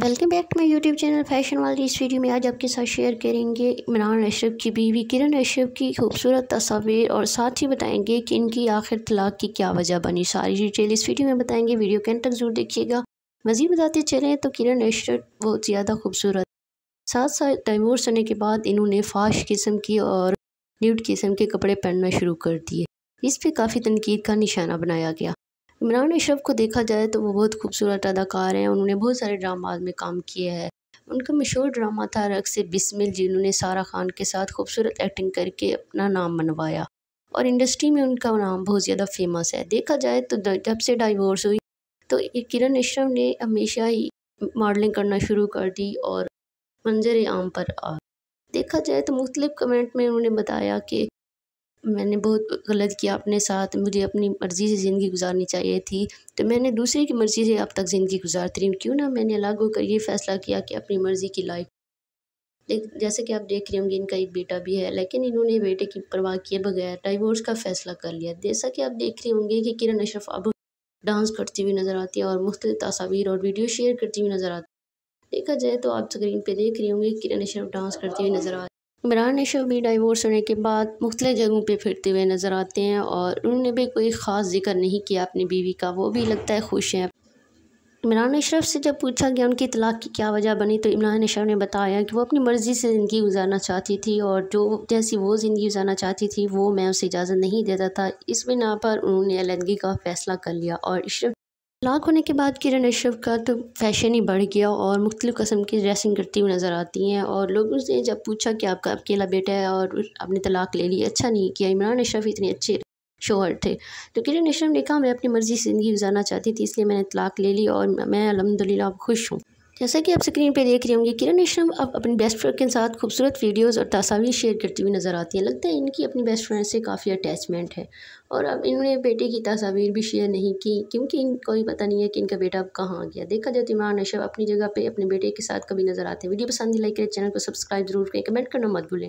welcome back to my YouTube channel fashion वाली इस video में आज आपके साथ शेयर करेंगे इमरान अशरफ की बीवी किरण अशरफ की खूबसूरत तस्वीर और साथ ही बताएंगे कि इनकी आखिर तलाक की क्या वजह बनी सारी डिटेल इस वीडियो में बताएंगे वीडियो के तक जरूर देखिएगा मज़ीद बताते चले तो किरण अशरफ बहुत ज़्यादा खूबसूरत साथ साथ डाइवोर्स होने के बाद इन्होंने फाश किस्म की और न्यूट किस्म के कपड़े पहनना शुरू कर दिए इस पर काफ़ी तनकीद का निशाना बनाया गया इमरान अशरफ को देखा जाए तो वो बहुत खूबसूरत अदाकार हैं उन्होंने बहुत सारे ड्रामाज में काम किया है उनका मशहूर ड्रामा था रक्स बिस्मिल जिन्होंने सारा खान के साथ खूबसूरत एक्टिंग करके अपना नाम मनवाया और इंडस्ट्री में उनका नाम बहुत ज़्यादा फेमस है देखा जाए तो जब से डाइवोर्स हुई तो किरण अशरफ ने हमेशा ही मॉडलिंग करना शुरू कर दी और मंजर आम पर आ देखा जाए तो मुख्तलिफ कमेंट में उन्होंने बताया कि मैंने बहुत गलत किया अपने साथ मुझे अपनी मर्ज़ी से ज़िंदगी गुज़ारनी चाहिए थी तो मैंने दूसरे की मर्ज़ी से अब तक ज़िंदगी गुज़ारती रही क्यों ना मैंने अलग होकर ये फ़ैसला किया कि अपनी मर्ज़ी की लाइफ लेकिन जैसे कि आप देख रहे होंगे इनका एक बेटा भी है लेकिन इन्होंने बेटे की परवाह किए बगैर डाइवोर्स का फ़ैसला कर लिया जैसा कि आप देख रहे होंगे कि किरण अशरफ अब डांस करती हुई नज़र आती है और मुख्तलि तस्वीर और वीडियो शेयर करती हुई नज़र आती है देखा जाए तो आप स्क्रीन पे देख रही होंगे किरण अशरफ डांस करती हुई नज़र आ इमरान शो भी डाइवोर्स होने के बाद मुख्त जगहों पर फिरते हुए नज़र आते हैं और उन्होंने भी कोई ख़ास जिक्र नहीं किया अपनी बीवी का वो भी लगता है खुश हैं इमरान अशरफ से जब पूछा गया उनकी तलाक की क्या वजह बनी तो इमरान अशरफ ने बताया कि वो अपनी मर्ज़ी से ज़िंदगी गुजारना चाहती थी और जो जैसी वो ज़िंदगी गुजारना चाहती थी वो मैं उसे इजाज़त नहीं देता था इस बिना पर उन्होंने अलहदगी का फ़ैसला कर लिया और अशरफ तलाक होने के बाद किरण अशरफ का तो फैशन ही बढ़ गया और मुख्तु कस्म की ड्रेसिंग करती हुई नज़र आती हैं और लोगों से जब पूछा कि आपका अकेला बेटा है और आपने तलाक ले ली अच्छा नहीं किया इमरान अशरफ इतने अच्छे शोहर थे तो किरण अशरफ ने कहा मैं अपनी मर्ज़ी से ज़िंदगी गुजारना चाहती थी इसलिए मैंने तलाक ले ली और मैं अलहमदिल्ला खुश हूँ जैसा कि आप स्क्रीन पे देख रहे होंगे किरण रेशम अब अपनी बेस्ट फ्रेंड के साथ खूबसूरत वीडियोस और तस्वीर शेयर करती हुई नज़र आती हैं लगता है इनकी अपनी बेस्ट फ्रेंड से काफ़ी अटैचमेंट है और अब इन्होंने बेटे की तस्वीर भी शेयर नहीं की क्योंकि इनको ही पता नहीं है कि इनका बेटा अब कहाँ आ गया देखा जाए तो इमरान अशरफ अपनी जगह पर अपने बेटे के साथ कभी नज़र आते हैं वीडियो पसंद लाइक करें चैनल को सब्सक्राइब जरूर करें कमेंट करना मत भूलें